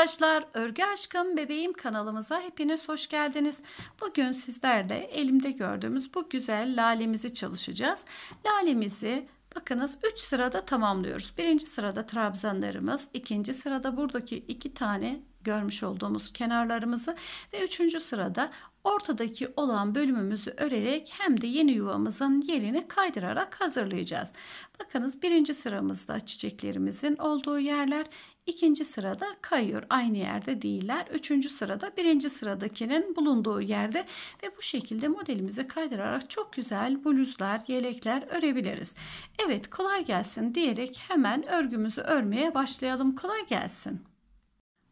arkadaşlar, Örgü Aşkım Bebeğim kanalımıza hepiniz hoş geldiniz. Bugün sizlerle elimde gördüğümüz bu güzel lalemizi çalışacağız. Lalemizi bakınız 3 sırada tamamlıyoruz. Birinci sırada trabzanlarımız, ikinci sırada buradaki iki tane görmüş olduğumuz kenarlarımızı ve üçüncü sırada ortadaki olan bölümümüzü örerek hem de yeni yuvamızın yerini kaydırarak hazırlayacağız. Bakınız birinci sıramızda çiçeklerimizin olduğu yerler ikinci sırada kayıyor aynı yerde değiller. Üçüncü sırada birinci sıradakinin bulunduğu yerde ve bu şekilde modelimizi kaydırarak çok güzel bluzlar yelekler örebiliriz. Evet kolay gelsin diyerek hemen örgümüzü örmeye başlayalım kolay gelsin.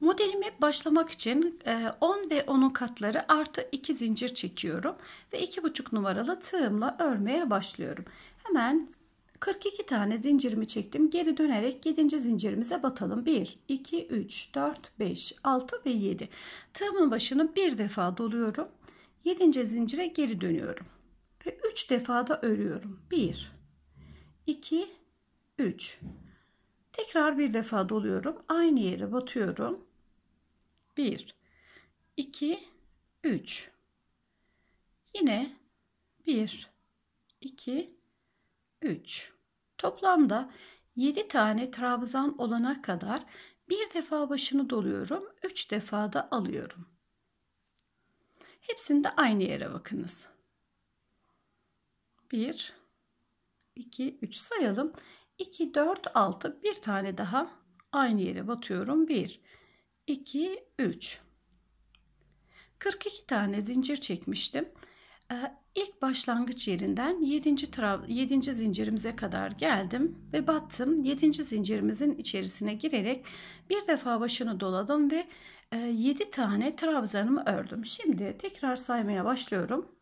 Modelimi başlamak için 10 e, ve 10'un katları artı 2 zincir çekiyorum ve 2,5 numaralı tığımla örmeye başlıyorum. Hemen 42 tane zincirimi çektim. Geri dönerek 7. zincirimize batalım. 1, 2, 3, 4, 5, 6 ve 7. Tığımın başını bir defa doluyorum. 7. zincire geri dönüyorum. Ve 3 defa da örüyorum. 1, 2, 3. Tekrar bir defa doluyorum. Aynı yere batıyorum. 1 2 3 Yine 1 2 3 Toplamda 7 tane trabzan olana kadar bir defa başını doluyorum, 3 defa da alıyorum. Hepsinde aynı yere bakınız. 1 2 3 sayalım. 2 4 6 bir tane daha aynı yere batıyorum. 1 2, 3. 42 tane zincir çekmiştim. Ee, ilk başlangıç yerinden 7. 7. zincirimize kadar geldim ve battım. 7. zincirimizin içerisine girerek bir defa başını doladım ve 7 e, tane trabzanımı ördüm. Şimdi tekrar saymaya başlıyorum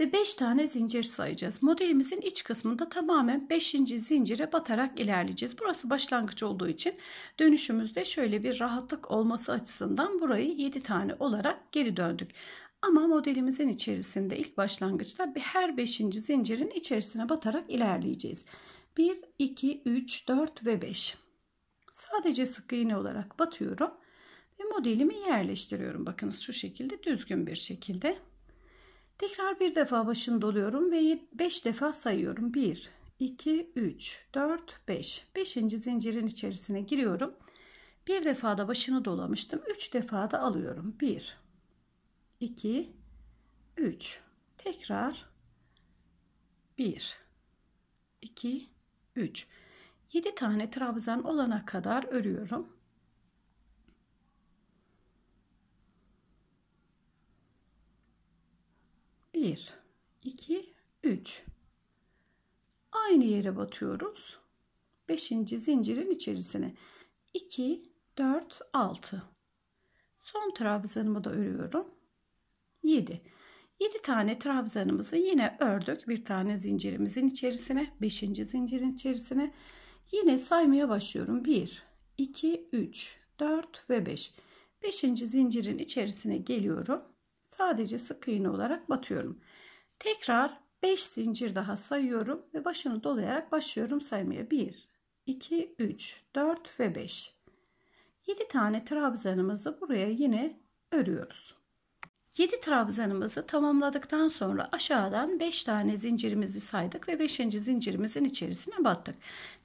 ve 5 tane zincir sayacağız. Modelimizin iç kısmında tamamen 5. zincire batarak ilerleyeceğiz. Burası başlangıç olduğu için dönüşümüzde şöyle bir rahatlık olması açısından burayı 7 tane olarak geri döndük. Ama modelimizin içerisinde ilk başlangıçta her 5. zincirin içerisine batarak ilerleyeceğiz. 1, 2, 3, 4 ve 5. Sadece sık iğne olarak batıyorum ve modelimi yerleştiriyorum. Bakınız şu şekilde düzgün bir şekilde. Tekrar bir defa başını doluyorum ve 5 defa sayıyorum. 1, 2, 3, 4, 5. 5. zincirin içerisine giriyorum. Bir defa da başını dolamıştım. 3 defa da alıyorum. 1, 2, 3. Tekrar 1, 2, 3. 7 tane trabzan olana kadar örüyorum. 1, 2, 3. Aynı yere batıyoruz. 5. zincirin içerisine 2, 4, 6. Son trabzanımı da örüyorum. 7. 7 tane trabzanımızı yine ördük. Bir tane zincirimizin içerisine, 5. zincirin içerisine. Yine saymaya başlıyorum. 1, 2, 3, 4 ve 5. 5. zincirin içerisine geliyorum. Sadece sık iğne olarak batıyorum. Tekrar 5 zincir daha sayıyorum ve başını dolayarak başlıyorum saymaya. 1, 2, 3, 4 ve 5. 7 tane trabzanımızı buraya yine örüyoruz. 7 trabzanımızı tamamladıktan sonra aşağıdan 5 tane zincirimizi saydık ve 5. zincirimizin içerisine battık.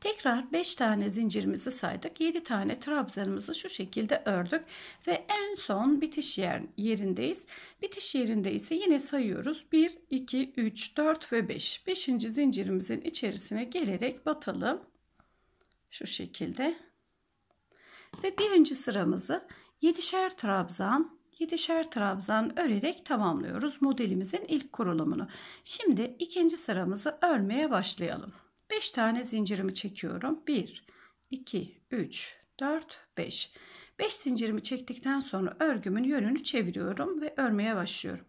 Tekrar 5 tane zincirimizi saydık. 7 tane trabzanımızı şu şekilde ördük ve en son bitiş yer, yerindeyiz. Bitiş yerinde ise yine sayıyoruz. 1, 2, 3, 4 ve 5. 5. zincirimizin içerisine gelerek batalım. Şu şekilde. Ve birinci sıramızı 7'şer trabzan 7'şer trabzan örerek tamamlıyoruz modelimizin ilk kurulumunu. Şimdi ikinci sıramızı örmeye başlayalım. 5 tane zincirimi çekiyorum. 1, 2, 3, 4, 5. 5 zincirimi çektikten sonra örgümün yönünü çeviriyorum ve örmeye başlıyorum.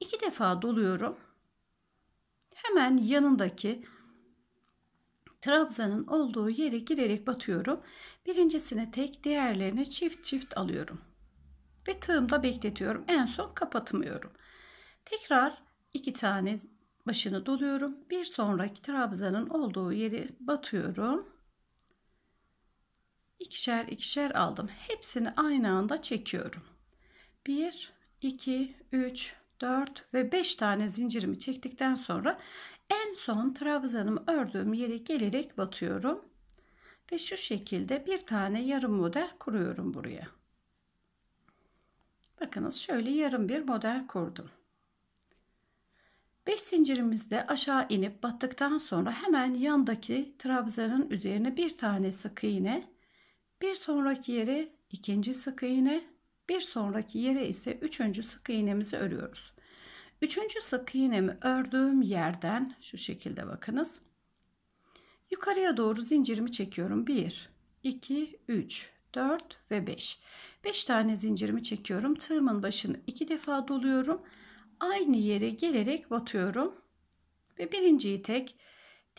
2 defa doluyorum. Hemen yanındaki trabzanın olduğu yere girerek batıyorum. Birincisine tek, diğerlerine çift çift alıyorum ve tığımda bekletiyorum. En son kapatmıyorum. Tekrar iki tane başını doluyorum. Bir sonraki trabzanın olduğu yeri batıyorum. İkişer ikişer aldım. Hepsini aynı anda çekiyorum. 1, 2, 3, 4 ve 5 tane zincirimi çektikten sonra en son trabzanımı ördüğüm yere gelerek batıyorum. Ve şu şekilde bir tane yarım model kuruyorum buraya. Bakınız şöyle yarım bir model kurdum. 5 zincirimizde aşağı inip battıktan sonra hemen yandaki trabzanın üzerine bir tane sık iğne, bir sonraki yere ikinci sık iğne, bir sonraki yere ise üçüncü sık iğnemizi örüyoruz. Üçüncü sık iğnemi ördüğüm yerden şu şekilde bakınız. Yukarıya doğru zincirimi çekiyorum. 1, 2, 3, 4 ve 5. 5 tane zincirimi çekiyorum. Tığımın başını 2 defa doluyorum. Aynı yere gelerek batıyorum. Ve birinciyi tek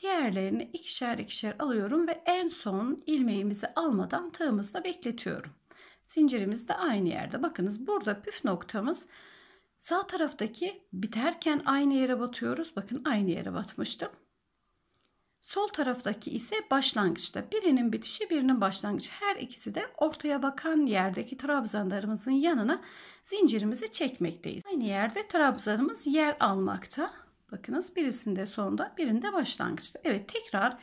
diğerlerini ikişer ikişer alıyorum ve en son ilmeğimizi almadan tığımızda bekletiyorum. Zincirimiz de aynı yerde. Bakınız burada püf noktamız sağ taraftaki biterken aynı yere batıyoruz. Bakın aynı yere batmıştım. Sol taraftaki ise başlangıçta. Birinin bitişi birinin başlangıcı. Her ikisi de ortaya bakan yerdeki trabzanlarımızın yanına zincirimizi çekmekteyiz. Aynı yerde trabzanımız yer almakta. Bakınız birisinde sonda birinde başlangıçta. Evet tekrar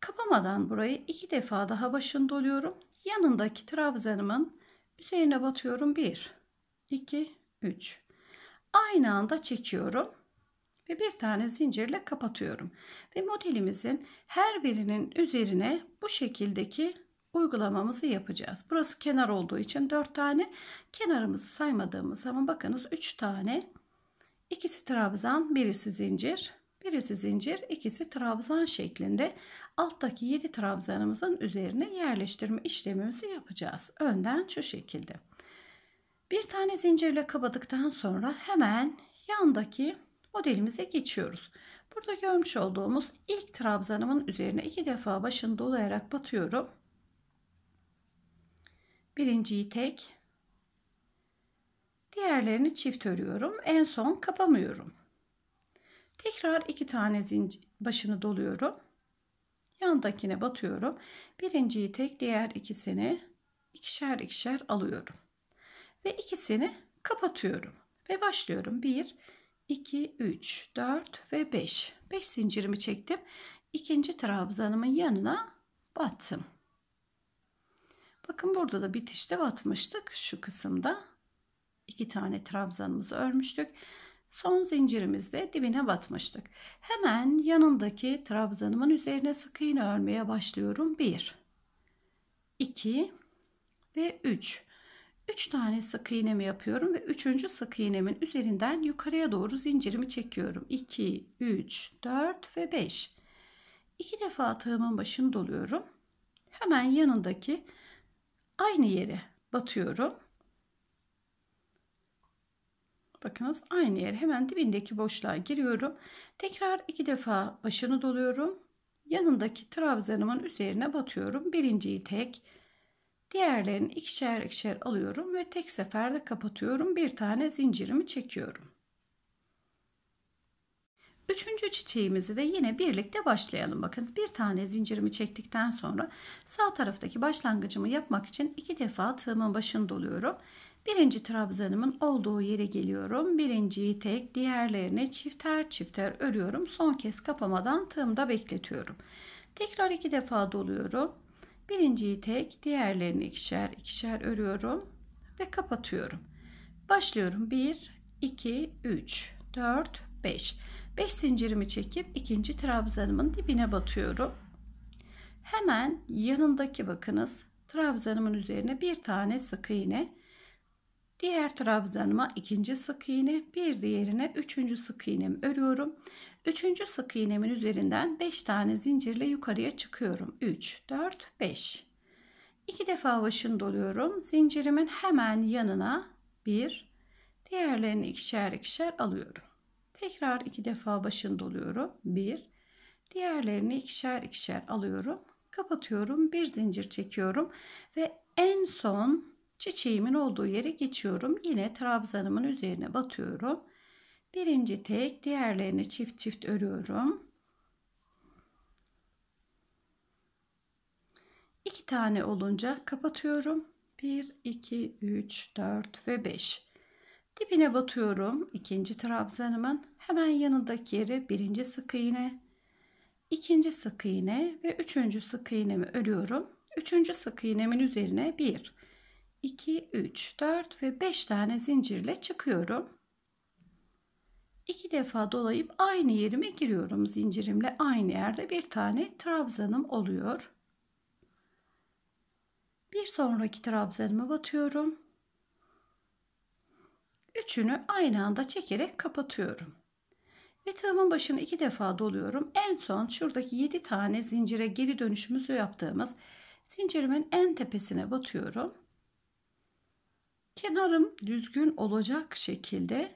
kapamadan burayı iki defa daha başını doluyorum. Yanındaki trabzanımın üzerine batıyorum. 1, 2, 3. Aynı anda çekiyorum ve bir tane zincirle kapatıyorum. Ve modelimizin her birinin üzerine bu şekildeki uygulamamızı yapacağız. Burası kenar olduğu için 4 tane kenarımızı saymadığımız zaman bakınız 3 tane İkisi trabzan birisi zincir birisi zincir ikisi trabzan şeklinde alttaki 7 trabzanımızın üzerine yerleştirme işlemimizi yapacağız. Önden şu şekilde. Bir tane zincirle kapadıktan sonra hemen yandaki modelimize geçiyoruz. Burada görmüş olduğumuz ilk trabzanımın üzerine iki defa başını dolayarak batıyorum. Birinciyi tek, diğerlerini çift örüyorum. En son kapamıyorum. Tekrar iki tane zincir başını doluyorum. Yandakine batıyorum. Birinciyi tek, diğer ikisini ikişer ikişer alıyorum. Ve ikisini kapatıyorum ve başlıyorum. 1 2, 3, 4 ve 5. 5 zincirimi çektim. İkinci trabzanımın yanına battım. Bakın burada da bitişte batmıştık. Şu kısımda iki tane trabzanımızı örmüştük. Son zincirimizde dibine batmıştık. Hemen yanındaki trabzanımın üzerine sık iğne örmeye başlıyorum. 1 2 ve 3 3 tane sık iğnemi yapıyorum ve 3. sık iğnemin üzerinden yukarıya doğru zincirimi çekiyorum. 2, 3, 4 ve 5. 2 defa tığımın başını doluyorum. Hemen yanındaki aynı yere batıyorum. Bakınız aynı yer hemen dibindeki boşluğa giriyorum. Tekrar 2 defa başını doluyorum. Yanındaki trabzanımın üzerine batıyorum. Birinciyi tek, Diğerlerini ikişer ikişer alıyorum ve tek seferde kapatıyorum. Bir tane zincirimi çekiyorum. Üçüncü çiçeğimizi de yine birlikte başlayalım. Bakın, bir tane zincirimi çektikten sonra sağ taraftaki başlangıcımı yapmak için iki defa tığımın başını doluyorum. Birinci trabzanımın olduğu yere geliyorum. Birinciyi tek diğerlerini çifter çifter örüyorum. Son kez kapamadan tığımda bekletiyorum. Tekrar iki defa doluyorum. Birinciyi tek, diğerlerini ikişer ikişer örüyorum ve kapatıyorum. Başlıyorum. 1 2 3 4 5. 5 zincirimi çekip ikinci trabzanımın dibine batıyorum. Hemen yanındaki bakınız trabzanımın üzerine bir tane sık iğne Diğer trabzanıma ikinci sık iğne, bir diğerine üçüncü sık iğnemi örüyorum. Üçüncü sık iğnemin üzerinden 5 tane zincirle yukarıya çıkıyorum. 3, 4, 5. 2 defa başını doluyorum. Zincirimin hemen yanına 1, diğerlerini ikişer ikişer alıyorum. Tekrar 2 defa başını doluyorum. 1, diğerlerini ikişer ikişer alıyorum. Kapatıyorum. Bir zincir çekiyorum ve en son Çiçeğimin olduğu yere geçiyorum. Yine trabzanımın üzerine batıyorum. Birinci tek diğerlerini çift çift örüyorum. İki tane olunca kapatıyorum. 1, 2, 3, 4 ve 5. Dibine batıyorum. ikinci trabzanımın hemen yanındaki yere birinci sık iğne, ikinci sık iğne ve üçüncü sık iğnemi örüyorum. Üçüncü sık iğnemin üzerine 1, 2, 3, 4 ve 5 tane zincirle çıkıyorum. 2 defa dolayıp aynı yerime giriyorum zincirimle. Aynı yerde bir tane trabzanım oluyor. Bir sonraki trabzanımı batıyorum. Üçünü aynı anda çekerek kapatıyorum. Ve tığımın başını iki defa doluyorum. En son şuradaki 7 tane zincire geri dönüşümüzü yaptığımız zincirimin en tepesine batıyorum Kenarım düzgün olacak şekilde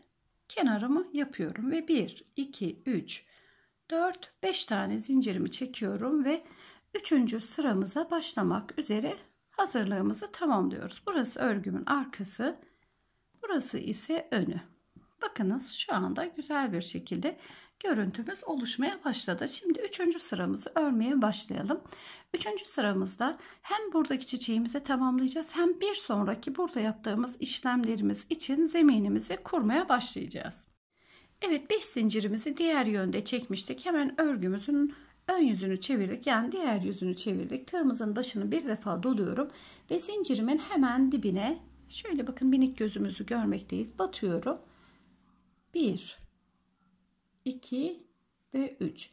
kenarımı yapıyorum ve 1, 2, 3, 4, 5 tane zincirimi çekiyorum ve 3. sıramıza başlamak üzere hazırlığımızı tamamlıyoruz. Burası örgümün arkası, burası ise önü. Bakınız şu anda güzel bir şekilde görüntümüz oluşmaya başladı. Şimdi üçüncü sıramızı örmeye başlayalım. Üçüncü sıramızda hem buradaki çiçeğimizi tamamlayacağız hem bir sonraki burada yaptığımız işlemlerimiz için zeminimizi kurmaya başlayacağız. Evet 5 zincirimizi diğer yönde çekmiştik. Hemen örgümüzün ön yüzünü çevirdik yani diğer yüzünü çevirdik. Tığımızın başını bir defa doluyorum ve zincirimin hemen dibine şöyle bakın minik gözümüzü görmekteyiz. Batıyorum. 1 2 ve 3.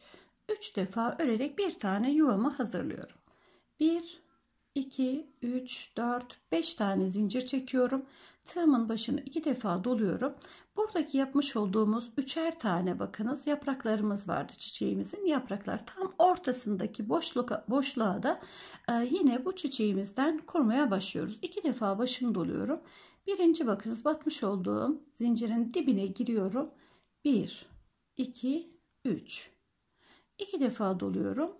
3 defa örerek bir tane yuvamı hazırlıyorum. 1 2 3 4 5 tane zincir çekiyorum. Tığımın başını 2 defa doluyorum. Buradaki yapmış olduğumuz üçer tane bakınız yapraklarımız vardı çiçeğimizin yapraklar tam ortasındaki boşluğa, boşluğa da e, yine bu çiçeğimizden kurmaya başlıyoruz. 2 defa başını doluyorum. Birinci bakınız batmış olduğum zincirin dibine giriyorum. 1 2 3 2 defa doluyorum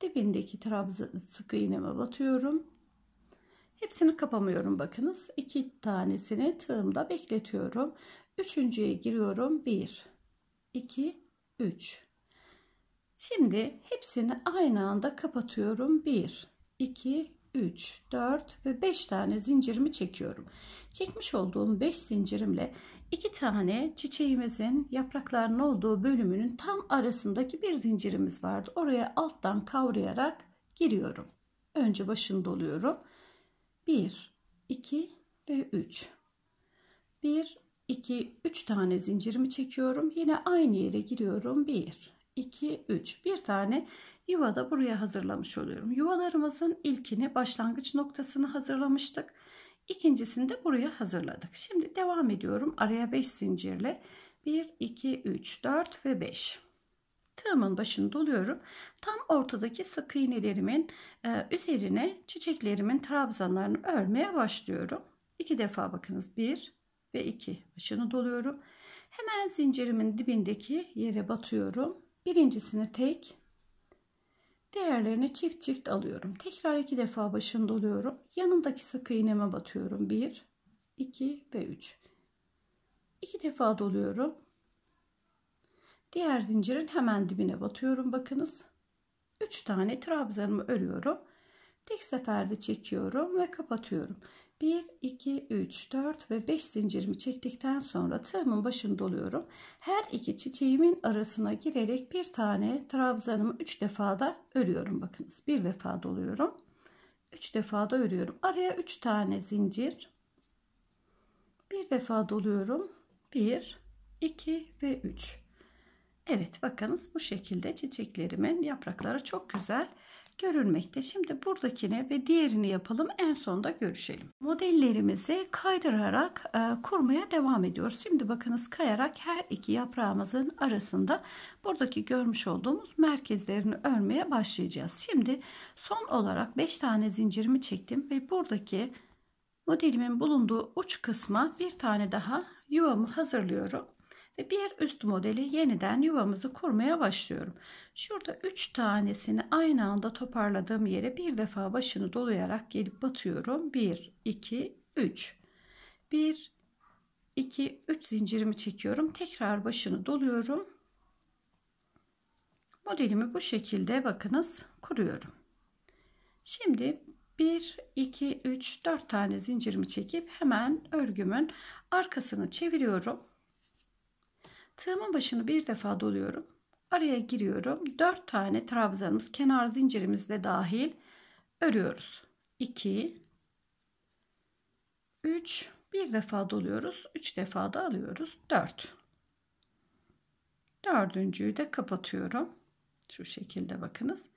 dibindeki trabzı sık iğneme batıyorum hepsini kapamıyorum bakınız iki tanesini tığımda bekletiyorum üçüncüye giriyorum 1 2 3 şimdi hepsini aynı anda kapatıyorum 1 2 3, 4 ve 5 tane zincirimi çekiyorum. Çekmiş olduğum 5 zincirimle 2 tane çiçeğimizin yapraklarının olduğu bölümünün tam arasındaki bir zincirimiz vardı. Oraya alttan kavrayarak giriyorum. Önce başını doluyorum. 1, 2 ve 3. 1, 2, 3 tane zincirimi çekiyorum. Yine aynı yere giriyorum. 1, 2, 3. Bir tane yuva da buraya hazırlamış oluyorum. Yuvalarımızın ilkini başlangıç noktasını hazırlamıştık. İkincisini de buraya hazırladık. Şimdi devam ediyorum. Araya 5 zincirle 1, 2, 3, 4 ve 5. Tığımın başını doluyorum. Tam ortadaki sık iğnelerimin e, üzerine çiçeklerimin trabzanlarını örmeye başlıyorum. İki defa bakınız. 1 ve 2 başını doluyorum. Hemen zincirimin dibindeki yere batıyorum Birincisini tek, diğerlerini çift çift alıyorum. Tekrar iki defa başında doluyorum. Yanındaki sık iğneme batıyorum. 1, 2 ve 3. İki defa doluyorum. Diğer zincirin hemen dibine batıyorum. Bakınız. 3 tane trabzanımı örüyorum. Tek seferde çekiyorum ve kapatıyorum. 1, 2, 3, 4 ve 5 zincirimi çektikten sonra tığımın başını doluyorum. Her iki çiçeğimin arasına girerek bir tane trabzanımı 3 defa da örüyorum. Bakınız bir defa doluyorum. 3 defa da örüyorum. Araya 3 tane zincir. Bir defa doluyorum. 1, 2 ve 3. Evet bakınız bu şekilde çiçeklerimin yaprakları çok güzel görülmekte. Şimdi buradakini ve diğerini yapalım. En sonda görüşelim. Modellerimizi kaydırarak e, kurmaya devam ediyoruz. Şimdi bakınız kayarak her iki yaprağımızın arasında buradaki görmüş olduğumuz merkezlerini örmeye başlayacağız. Şimdi son olarak 5 tane zincirimi çektim ve buradaki modelimin bulunduğu uç kısma bir tane daha yuvamı hazırlıyorum ve bir üst modeli yeniden yuvamızı kurmaya başlıyorum. Şurada 3 tanesini aynı anda toparladığım yere bir defa başını dolayarak gelip batıyorum. 1, 2, 3. 1, 2, 3 zincirimi çekiyorum. Tekrar başını doluyorum. Modelimi bu şekilde bakınız kuruyorum. Şimdi 1, 2, 3, 4 tane zincirimi çekip hemen örgümün arkasını çeviriyorum. Tığımın başını bir defa doluyorum. Araya giriyorum. 4 tane trabzanımız kenar zincirimiz de dahil örüyoruz. 2 3 bir defa doluyoruz. 3 defa da alıyoruz. 4 Dördüncüyü de kapatıyorum. Şu şekilde bakınız.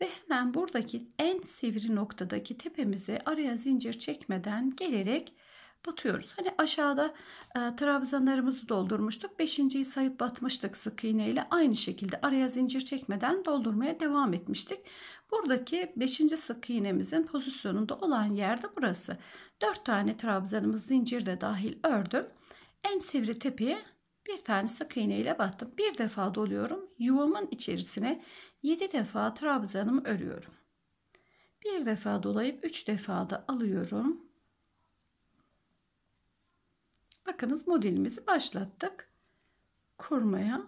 Ve hemen buradaki en sivri noktadaki tepemize araya zincir çekmeden gelerek batıyoruz. Hani aşağıda e, trabzanlarımızı doldurmuştuk. Beşinciyi sayıp batmıştık sık iğneyle. Aynı şekilde araya zincir çekmeden doldurmaya devam etmiştik. Buradaki beşinci sık iğnemizin pozisyonunda olan yerde burası. Dört tane trabzanımız zincirde dahil ördüm. En sivri tepeye bir tane sık iğne ile battım. Bir defa doluyorum. Yuvamın içerisine 7 defa trabzanımı örüyorum. Bir defa dolayıp 3 defa da alıyorum. Bakınız modelimizi başlattık. Kurmaya.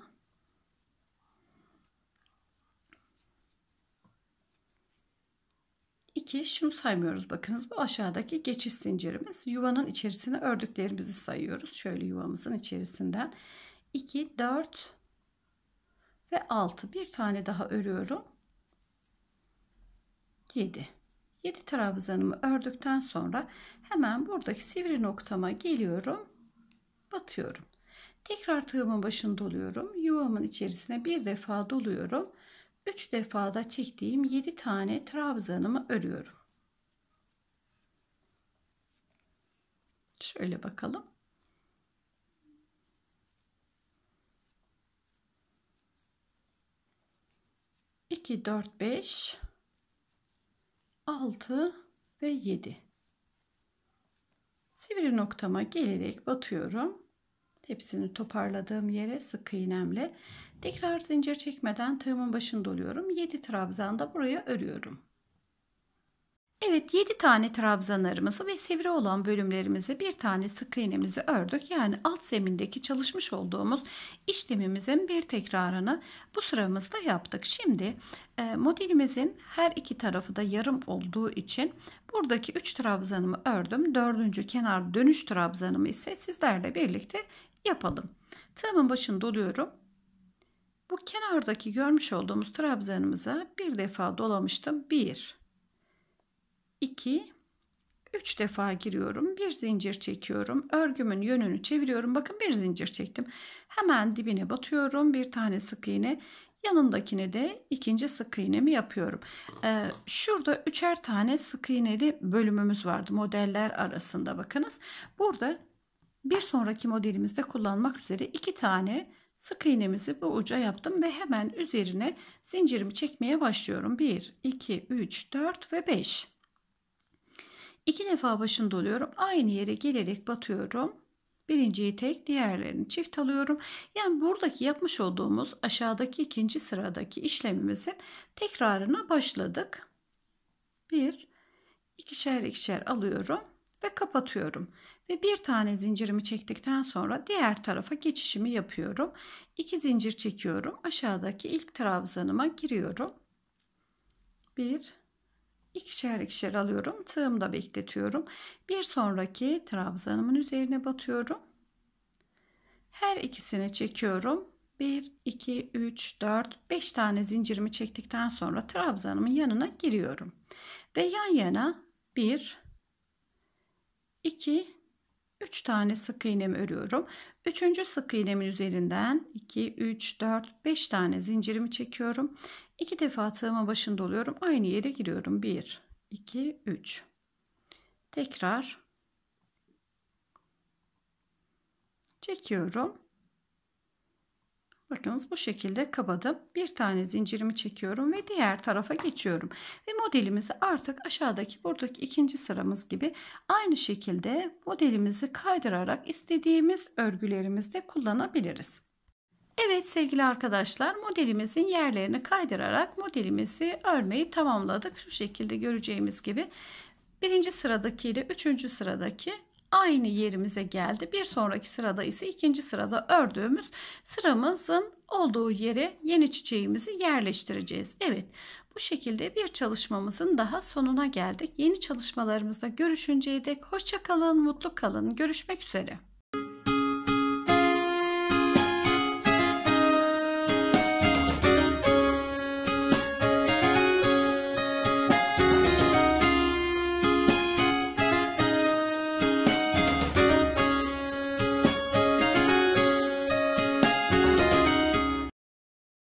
İki, şunu saymıyoruz bakınız. Bu aşağıdaki geçiş zincirimiz. Yuvanın içerisine ördüklerimizi sayıyoruz. Şöyle yuvamızın içerisinden. 2, 4 ve 6. Bir tane daha örüyorum. 7. 7 trabzanımı ördükten sonra hemen buradaki sivri noktama geliyorum batıyorum. Tekrar tığımın başını doluyorum. Yuvamın içerisine bir defa doluyorum. 3 defada çektiğim 7 tane trabzanımı örüyorum. Şöyle bakalım. İki, dört, beş, altı ve yedi. Sivri noktama gelerek batıyorum. Hepsini toparladığım yere sık iğnemle tekrar zincir çekmeden tığımın başını doluyorum. 7 da buraya örüyorum. Evet 7 tane trabzanlarımızı ve sivri olan bölümlerimizi bir tane sık iğnemizi ördük. Yani alt zemindeki çalışmış olduğumuz işlemimizin bir tekrarını bu sıramızda yaptık. Şimdi e, modelimizin her iki tarafı da yarım olduğu için buradaki 3 trabzanımı ördüm. 4. kenar dönüş trabzanımı ise sizlerle birlikte yapalım. Tığımın başını doluyorum. Bu kenardaki görmüş olduğumuz trabzanımıza bir defa dolamıştım. 1 2 3 defa giriyorum. Bir zincir çekiyorum. Örgümün yönünü çeviriyorum. Bakın bir zincir çektim. Hemen dibine batıyorum. Bir tane sık iğne. Yanındakine de ikinci sık iğnemi yapıyorum. Ee, şurada üçer tane sık iğneli bölümümüz vardı modeller arasında bakınız. Burada bir sonraki modelimizde kullanmak üzere iki tane sık iğnemizi bu uca yaptım ve hemen üzerine zincirimi çekmeye başlıyorum 1 2 3 4 ve 5 İki defa başını doluyorum aynı yere gelerek batıyorum birinciyi tek diğerlerini çift alıyorum yani buradaki yapmış olduğumuz aşağıdaki ikinci sıradaki işlemimizin tekrarına başladık 1 ikişer ikişer alıyorum ve kapatıyorum ve bir tane zincirimi çektikten sonra diğer tarafa geçişimi yapıyorum. İki zincir çekiyorum. Aşağıdaki ilk trabzanıma giriyorum. 1 ikişer ikişer alıyorum. Tığımda bekletiyorum. Bir sonraki trabzanımın üzerine batıyorum. Her ikisini çekiyorum. 1 2 3 4 5 tane zincirimi çektikten sonra trabzanımın yanına giriyorum. Ve yan yana 1 2 3 tane sık iğnemi örüyorum. 3. sık iğnemin üzerinden 2, 3, 4, 5 tane zincirimi çekiyorum. 2 defa tığıma başında doluyorum. Aynı yere giriyorum. 1, 2, 3. Tekrar çekiyorum. Bakınız bu şekilde kapadım. Bir tane zincirimi çekiyorum ve diğer tarafa geçiyorum. Ve modelimizi artık aşağıdaki buradaki ikinci sıramız gibi aynı şekilde modelimizi kaydırarak istediğimiz örgülerimizde kullanabiliriz. Evet sevgili arkadaşlar modelimizin yerlerini kaydırarak modelimizi örmeyi tamamladık. Şu şekilde göreceğimiz gibi birinci sıradaki ile üçüncü sıradaki aynı yerimize geldi. Bir sonraki sırada ise ikinci sırada ördüğümüz sıramızın olduğu yere yeni çiçeğimizi yerleştireceğiz. Evet bu şekilde bir çalışmamızın daha sonuna geldik. Yeni çalışmalarımızda görüşünceye dek hoşça kalın, mutlu kalın. Görüşmek üzere.